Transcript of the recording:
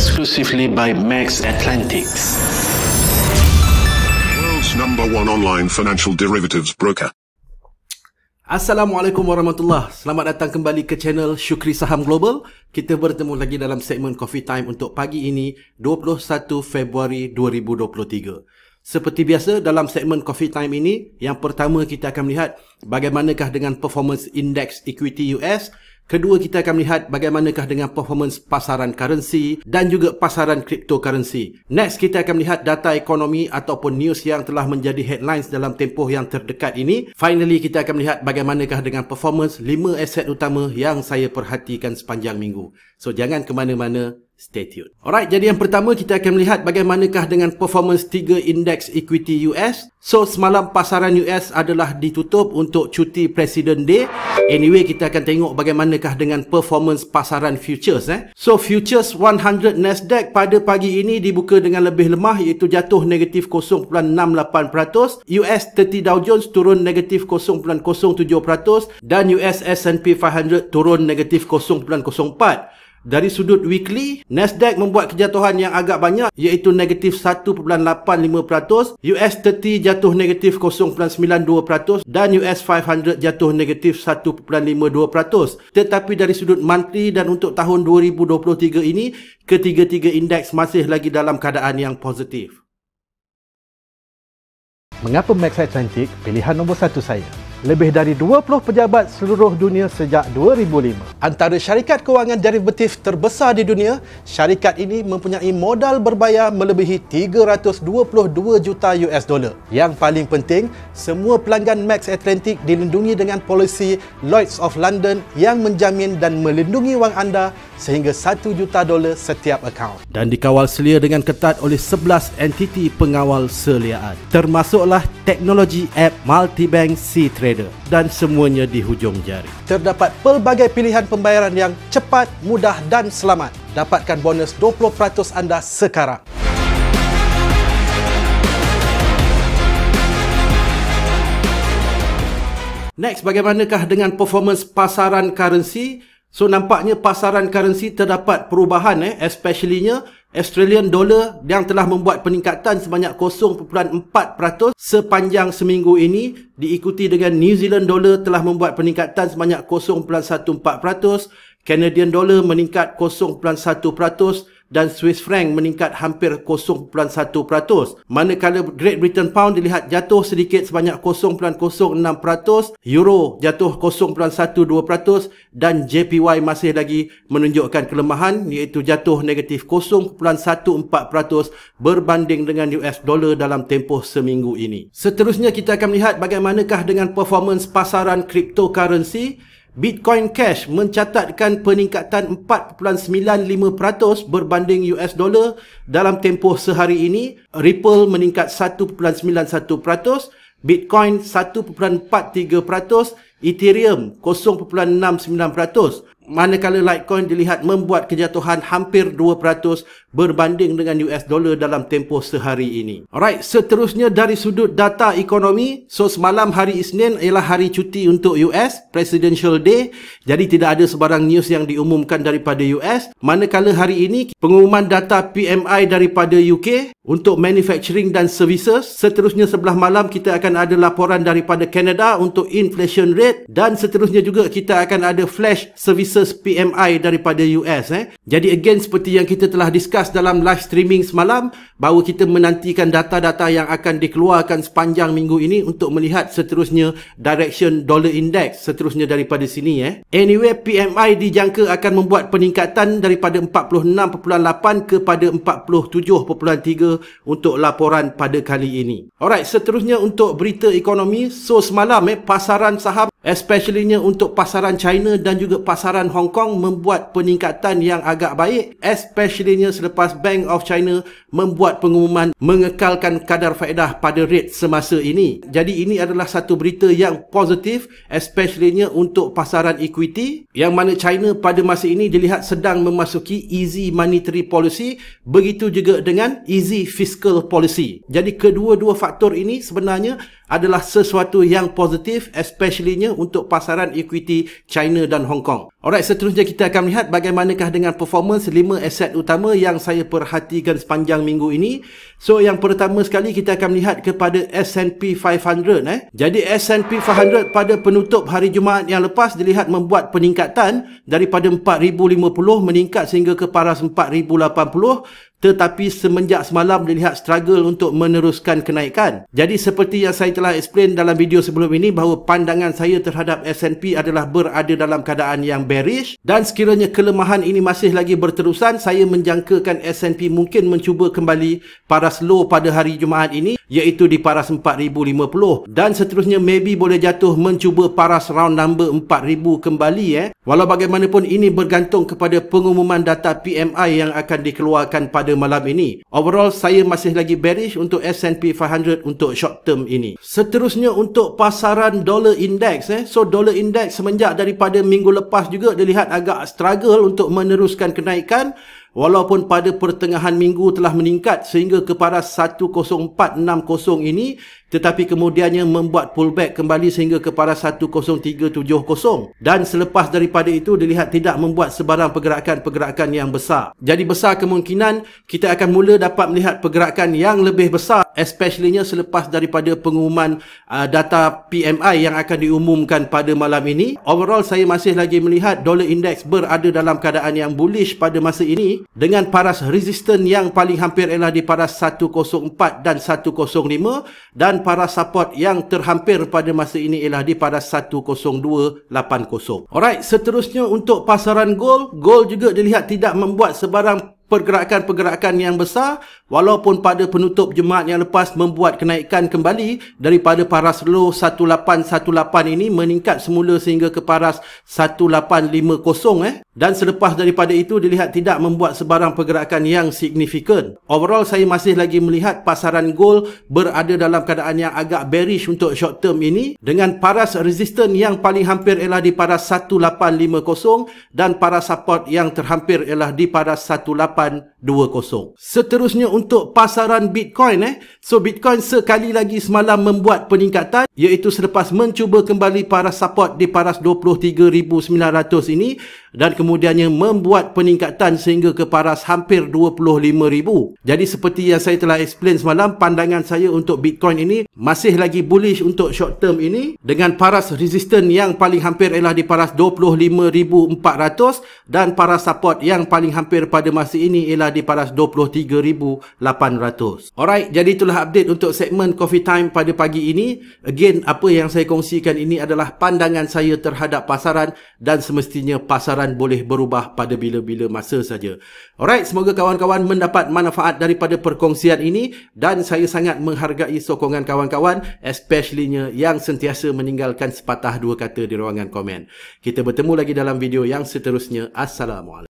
exclusively by Max Atlantics. World's number one online financial derivatives broker. Assalamualaikum warahmatullahi Selamat datang kembali ke channel Syukri Saham Global. Kita bertemu lagi dalam segmen Coffee Time untuk pagi ini 21 Februari 2023. Seperti biasa dalam segmen Coffee Time ini, yang pertama kita akan melihat bagaimanakah dengan performance indeks equity US Kedua, kita akan melihat bagaimanakah dengan performance pasaran currency dan juga pasaran cryptocurrency. Next, kita akan melihat data ekonomi ataupun news yang telah menjadi headlines dalam tempoh yang terdekat ini. Finally, kita akan melihat bagaimanakah dengan performance lima aset utama yang saya perhatikan sepanjang minggu. So, jangan ke mana-mana. Stay tuned. Alright, jadi yang pertama kita akan melihat bagaimanakah dengan performance tiga indeks equity US. So, semalam pasaran US adalah ditutup untuk cuti President Day. Anyway, kita akan tengok bagaimanakah dengan performance pasaran futures. Eh. So, futures 100 Nasdaq pada pagi ini dibuka dengan lebih lemah iaitu jatuh negatif 0.68%. US 30 Dow Jones turun negatif 0.07% dan US S&P 500 turun negatif 0.04%. Dari sudut weekly, Nasdaq membuat kejatuhan yang agak banyak iaitu negatif 1.85%, US30 jatuh negatif 0.92% dan US500 jatuh negatif 1.52%. Tetapi dari sudut monthly dan untuk tahun 2023 ini, ketiga-tiga indeks masih lagi dalam keadaan yang positif. Mengapa Max cantik? pilihan nombor satu saya? lebih dari 20 pejabat seluruh dunia sejak 2005. Antara syarikat kewangan derivatif terbesar di dunia, syarikat ini mempunyai modal berbayar melebihi 322 juta US dollar. Yang paling penting, semua pelanggan Max Atlantic dilindungi dengan polisi Lloyds of London yang menjamin dan melindungi wang anda sehingga 1 juta dolar setiap akaun dan dikawal selia dengan ketat oleh 11 entiti pengawal seliaan termasuklah teknologi app Multibank C-Trader dan semuanya di hujung jari. Terdapat pelbagai pilihan pembayaran yang cepat, mudah dan selamat. Dapatkan bonus 20% anda sekarang. Next, bagaimanakah dengan performance pasaran currency? So nampaknya pasaran currency terdapat perubahan eh especiallynya Australian dollar yang telah membuat peningkatan sebanyak 0.4% sepanjang seminggu ini diikuti dengan New Zealand dollar telah membuat peningkatan sebanyak 0.14% Canadian dollar meningkat 0.1% dan Swiss franc meningkat hampir 0.1%. Manakala Great Britain Pound dilihat jatuh sedikit sebanyak 0.06%, Euro jatuh 0.12% dan JPY masih lagi menunjukkan kelemahan iaitu jatuh negatif 0.14% berbanding dengan US dollar dalam tempoh seminggu ini. Seterusnya kita akan melihat bagaimanakah dengan performance pasaran cryptocurrency Bitcoin Cash mencatatkan peningkatan 4.95% berbanding US dollar dalam tempoh sehari ini. Ripple meningkat 1.91%, Bitcoin 1.43%, Ethereum 0.69% manakala Litecoin dilihat membuat kejatuhan hampir 2% berbanding dengan US dollar dalam tempoh sehari ini. Alright, seterusnya dari sudut data ekonomi, so semalam hari Isnin ialah hari cuti untuk US, Presidential Day, jadi tidak ada sebarang news yang diumumkan daripada US. Manakala hari ini, pengumuman data PMI daripada UK untuk manufacturing dan services. Seterusnya sebelah malam, kita akan ada laporan daripada Canada untuk inflation rate dan seterusnya juga kita akan ada flash services versus PMI daripada US eh. Jadi again seperti yang kita telah discuss dalam live streaming semalam bahawa kita menantikan data-data yang akan dikeluarkan sepanjang minggu ini untuk melihat seterusnya direction dollar index seterusnya daripada sini eh. Anyway PMI dijangka akan membuat peningkatan daripada 46.8 kepada 47.3 untuk laporan pada kali ini. Alright, seterusnya untuk berita ekonomi. So semalam eh pasaran saham Especiallynya untuk pasaran China dan juga pasaran Hong Kong membuat peningkatan yang agak baik Especiallynya selepas Bank of China membuat pengumuman mengekalkan kadar faedah pada rate semasa ini jadi ini adalah satu berita yang positif especiallynya untuk pasaran equity yang mana China pada masa ini dilihat sedang memasuki easy monetary policy begitu juga dengan easy fiscal policy jadi kedua-dua faktor ini sebenarnya adalah sesuatu yang positif especially untuk pasaran equity China dan Hong Kong. Alright, seterusnya kita akan lihat bagaimanakah dengan performance lima aset utama yang saya perhatikan sepanjang minggu ini. So, yang pertama sekali kita akan lihat kepada S&P 500 eh. Jadi S&P 500 pada penutup hari Jumaat yang lepas dilihat membuat peningkatan daripada 4050 meningkat sehingga ke paras 4080 tetapi semenjak semalam dilihat struggle untuk meneruskan kenaikan. Jadi seperti yang saya telah explain dalam video sebelum ini bahawa pandangan saya terhadap S&P adalah berada dalam keadaan yang bearish dan sekiranya kelemahan ini masih lagi berterusan, saya menjangkakan S&P mungkin mencuba kembali paras low pada hari Jumaat ini iaitu di paras 4050 dan seterusnya maybe boleh jatuh mencuba paras round number 4000 kembali eh. Walau bagaimanapun ini bergantung kepada pengumuman data PMI yang akan dikeluarkan pada pada malam ini. Overall, saya masih lagi bearish untuk S&P 500 untuk short term ini. Seterusnya untuk pasaran dollar index. Eh. So, dollar index semenjak daripada minggu lepas juga dilihat agak struggle untuk meneruskan kenaikan. Walaupun pada pertengahan minggu telah meningkat sehingga ke paras 10460 ini tetapi kemudiannya membuat pullback kembali sehingga ke paras 10370 dan selepas daripada itu dilihat tidak membuat sebarang pergerakan-pergerakan yang besar. Jadi besar kemungkinan kita akan mula dapat melihat pergerakan yang lebih besar especiallynya selepas daripada pengumuman uh, data PMI yang akan diumumkan pada malam ini. Overall saya masih lagi melihat dollar index berada dalam keadaan yang bullish pada masa ini dengan paras resistance yang paling hampir ialah di paras 104 dan 105 dan paras support yang terhampir pada masa ini ialah di paras 10280. Alright, seterusnya untuk pasaran gold, gold juga dilihat tidak membuat sebarang pergerakan-pergerakan yang besar walaupun pada penutup jemaat yang lepas membuat kenaikan kembali daripada paras low 1818 ini meningkat semula sehingga ke paras 1850 eh dan selepas daripada itu dilihat tidak membuat sebarang pergerakan yang signifikan overall saya masih lagi melihat pasaran gold berada dalam keadaan yang agak bearish untuk short term ini dengan paras resistance yang paling hampir ialah di paras 1850 dan paras support yang terhampir ialah di paras 18 happen 2.0. Seterusnya untuk pasaran Bitcoin eh. So Bitcoin sekali lagi semalam membuat peningkatan iaitu selepas mencuba kembali paras support di paras 23900 ini dan kemudiannya membuat peningkatan sehingga ke paras hampir 25000. Jadi seperti yang saya telah explain semalam pandangan saya untuk Bitcoin ini masih lagi bullish untuk short term ini dengan paras resistant yang paling hampir ialah di paras 25400 dan paras support yang paling hampir pada masa ini ialah di paras 23,800. Alright, jadi itulah update untuk segmen Coffee Time pada pagi ini. Again, apa yang saya kongsikan ini adalah pandangan saya terhadap pasaran dan semestinya pasaran boleh berubah pada bila-bila masa saja. Alright, semoga kawan-kawan mendapat manfaat daripada perkongsian ini dan saya sangat menghargai sokongan kawan-kawan especiallynya yang sentiasa meninggalkan sepatah dua kata di ruangan komen. Kita bertemu lagi dalam video yang seterusnya. Assalamualaikum.